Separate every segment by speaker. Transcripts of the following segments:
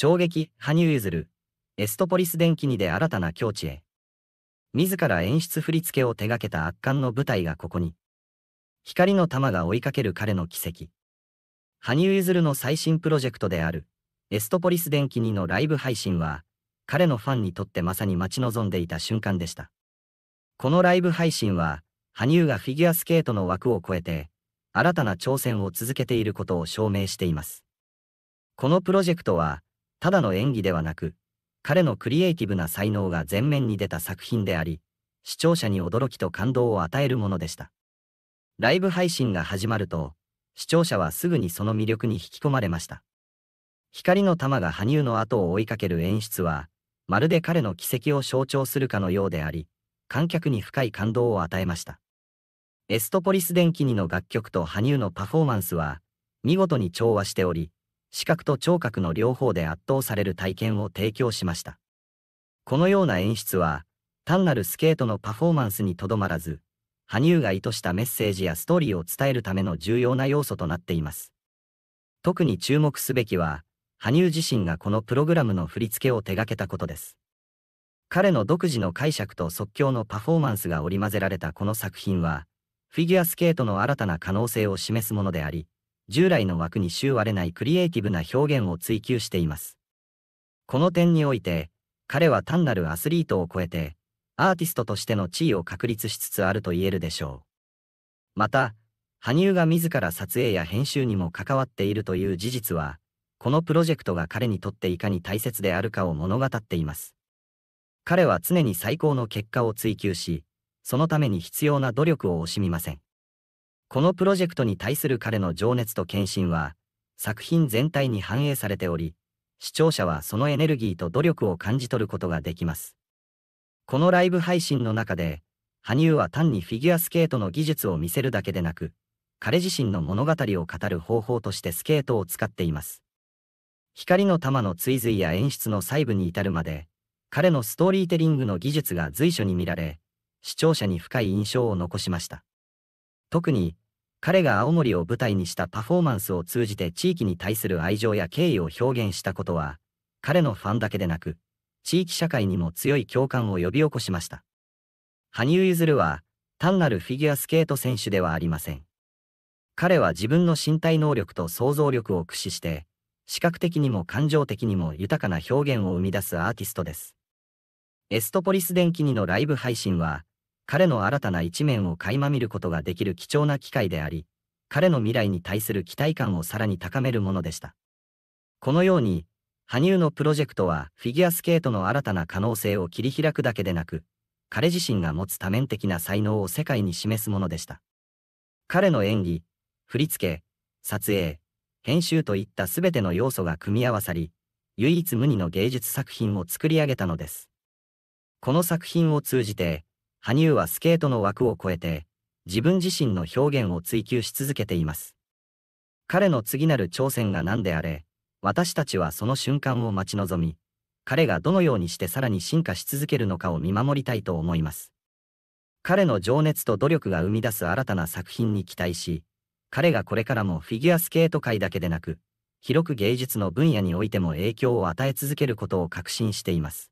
Speaker 1: 衝撃、羽生結弦、エストポリス電気にで新たな境地へ。自ら演出振り付けを手掛けた圧巻の舞台がここに。光の玉が追いかける彼の奇跡。羽生結弦の最新プロジェクトである、エストポリス電気にのライブ配信は、彼のファンにとってまさに待ち望んでいた瞬間でした。このライブ配信は、羽生がフィギュアスケートの枠を超えて、新たな挑戦を続けていることを証明しています。このプロジェクトは、ただの演技ではなく、彼のクリエイティブな才能が前面に出た作品であり、視聴者に驚きと感動を与えるものでした。ライブ配信が始まると、視聴者はすぐにその魅力に引き込まれました。光の玉が羽生の後を追いかける演出は、まるで彼の軌跡を象徴するかのようであり、観客に深い感動を与えました。エストポリス電気ニの楽曲と羽生のパフォーマンスは、見事に調和しており、視覚と聴覚の両方で圧倒される体験を提供しました。このような演出は、単なるスケートのパフォーマンスにとどまらず、羽生が意図したメッセージやストーリーを伝えるための重要な要素となっています。特に注目すべきは、羽生自身がこのプログラムの振り付けを手掛けたことです。彼の独自の解釈と即興のパフォーマンスが織り交ぜられたこの作品は、フィギュアスケートの新たな可能性を示すものであり、従来の枠に収われないクリエイティブな表現を追求しています。この点において、彼は単なるアスリートを超えて、アーティストとしての地位を確立しつつあると言えるでしょう。また、羽生が自ら撮影や編集にも関わっているという事実は、このプロジェクトが彼にとっていかに大切であるかを物語っています。彼は常に最高の結果を追求し、そのために必要な努力を惜しみません。このプロジェクトに対する彼の情熱と献身は、作品全体に反映されており、視聴者はそのエネルギーと努力を感じ取ることができます。このライブ配信の中で、羽生は単にフィギュアスケートの技術を見せるだけでなく、彼自身の物語を語る方法としてスケートを使っています。光の玉の追随や演出の細部に至るまで、彼のストーリーテリングの技術が随所に見られ、視聴者に深い印象を残しました。特に、彼が青森を舞台にしたパフォーマンスを通じて地域に対する愛情や敬意を表現したことは、彼のファンだけでなく、地域社会にも強い共感を呼び起こしました。羽生結弦は、単なるフィギュアスケート選手ではありません。彼は自分の身体能力と想像力を駆使して、視覚的にも感情的にも豊かな表現を生み出すアーティストです。エストポリス電気にのライブ配信は、彼の新たな一面を垣間見ることができる貴重な機会であり、彼の未来に対する期待感をさらに高めるものでした。このように、羽生のプロジェクトはフィギュアスケートの新たな可能性を切り開くだけでなく、彼自身が持つ多面的な才能を世界に示すものでした。彼の演技、振り付け、撮影、編集といった全ての要素が組み合わさり、唯一無二の芸術作品を作り上げたのです。この作品を通じて、羽生はスケートの枠を超えて、自分自身の表現を追求し続けています。彼の次なる挑戦が何であれ、私たちはその瞬間を待ち望み、彼がどのようにしてさらに進化し続けるのかを見守りたいと思います。彼の情熱と努力が生み出す新たな作品に期待し、彼がこれからもフィギュアスケート界だけでなく、広く芸術の分野においても影響を与え続けることを確信しています。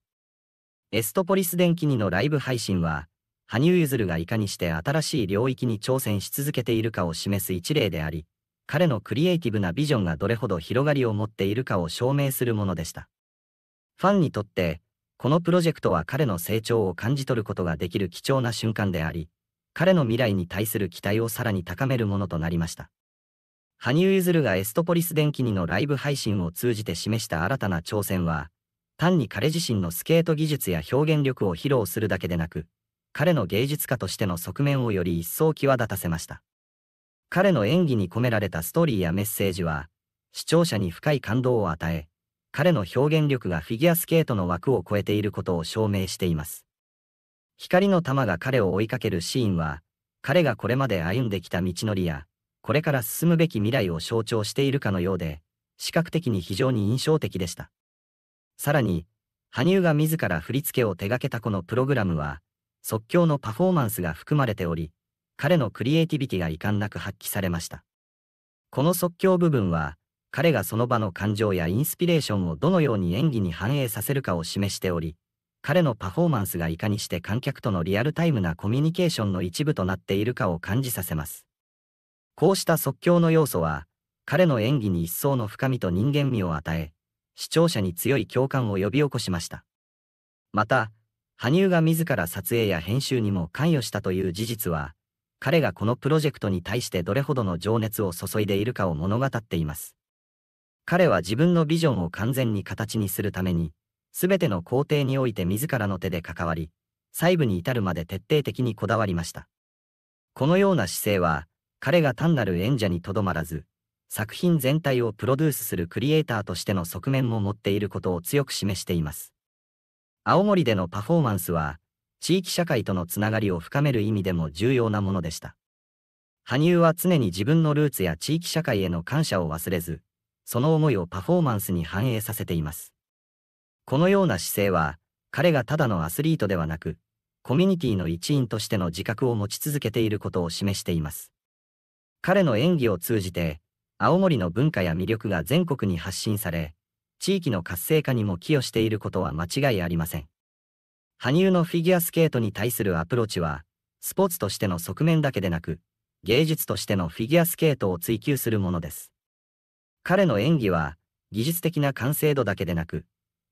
Speaker 1: エストポリス電気2のライブ配信は、羽生結弦がいかにして新しい領域に挑戦し続けているかを示す一例であり、彼のクリエイティブなビジョンがどれほど広がりを持っているかを証明するものでした。ファンにとって、このプロジェクトは彼の成長を感じ取ることができる貴重な瞬間であり、彼の未来に対する期待をさらに高めるものとなりました。羽生結弦がエストポリス電機にのライブ配信を通じて示した新たな挑戦は、単に彼自身のスケート技術や表現力を披露するだけでなく、彼の芸術家としての側面をより一層際立たせました。彼の演技に込められたストーリーやメッセージは、視聴者に深い感動を与え、彼の表現力がフィギュアスケートの枠を超えていることを証明しています。光の玉が彼を追いかけるシーンは、彼がこれまで歩んできた道のりや、これから進むべき未来を象徴しているかのようで、視覚的に非常に印象的でした。さらに、羽生が自ら振り付けを手掛けたこのプログラムは、即興のパフォーマンスが含まれており、彼のクリエイティビティが遺憾なく発揮されました。この即興部分は、彼がその場の感情やインスピレーションをどのように演技に反映させるかを示しており、彼のパフォーマンスがいかにして観客とのリアルタイムなコミュニケーションの一部となっているかを感じさせます。こうした即興の要素は、彼の演技に一層の深みと人間味を与え、視聴者に強い共感を呼び起こしました。また、羽生が自ら撮影や編集にも関与したという事実は、彼がこのプロジェクトに対してどれほどの情熱を注いでいるかを物語っています。彼は自分のビジョンを完全に形にするために、すべての工程において自らの手で関わり、細部に至るまで徹底的にこだわりました。このような姿勢は、彼が単なる演者にとどまらず、作品全体をプロデュースするクリエイターとしての側面も持っていることを強く示しています。青森でのパフォーマンスは、地域社会とのつながりを深める意味でも重要なものでした。羽生は常に自分のルーツや地域社会への感謝を忘れず、その思いをパフォーマンスに反映させています。このような姿勢は、彼がただのアスリートではなく、コミュニティの一員としての自覚を持ち続けていることを示しています。彼の演技を通じて、青森の文化や魅力が全国に発信され、地域の活性化にも寄与していることは間違いありません。羽生のフィギュアスケートに対するアプローチは、スポーツとしての側面だけでなく、芸術としてのフィギュアスケートを追求するものです。彼の演技は、技術的な完成度だけでなく、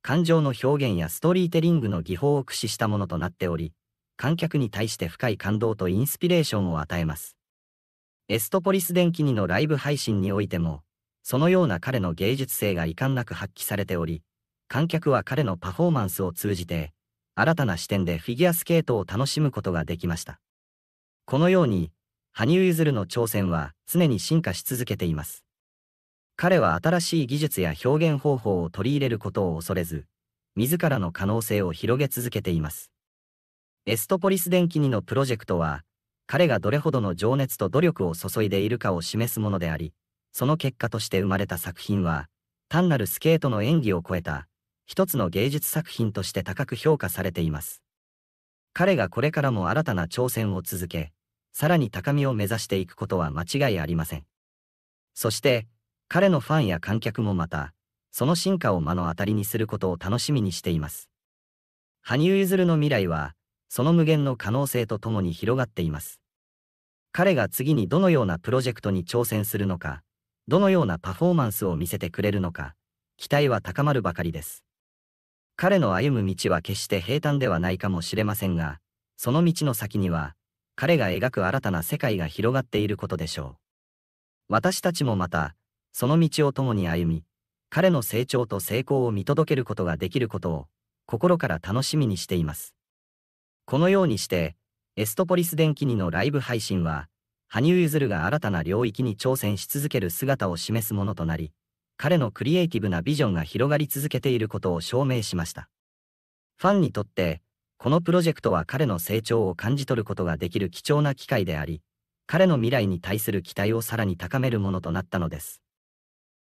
Speaker 1: 感情の表現やストーリーテリングの技法を駆使したものとなっており、観客に対して深い感動とインスピレーションを与えます。エストポリス電機にのライブ配信においても、そのような彼の芸術性が遺憾なく発揮されており、観客は彼のパフォーマンスを通じて、新たな視点でフィギュアスケートを楽しむことができました。このように、羽生結弦の挑戦は常に進化し続けています。彼は新しい技術や表現方法を取り入れることを恐れず、自らの可能性を広げ続けています。エストポリス電機2のプロジェクトは、彼がどれほどの情熱と努力を注いでいるかを示すものであり、その結果として生まれた作品は、単なるスケートの演技を超えた、一つの芸術作品として高く評価されています。彼がこれからも新たな挑戦を続け、さらに高みを目指していくことは間違いありません。そして、彼のファンや観客もまた、その進化を目の当たりにすることを楽しみにしています。羽生結弦の未来は、その無限の可能性とともに広がっています。彼が次にどのようなプロジェクトに挑戦するのか、どのようなパフォーマンスを見せてくれるのか、期待は高まるばかりです。彼の歩む道は決して平坦ではないかもしれませんが、その道の先には、彼が描く新たな世界が広がっていることでしょう。私たちもまた、その道を共に歩み、彼の成長と成功を見届けることができることを、心から楽しみにしています。このようにして、エストポリス電気にのライブ配信は、羽生結弦が新たな領域に挑戦し続ける姿を示すものとなり、彼のクリエイティブなビジョンが広がり続けていることを証明しました。ファンにとって、このプロジェクトは彼の成長を感じ取ることができる貴重な機会であり、彼の未来に対する期待をさらに高めるものとなったのです。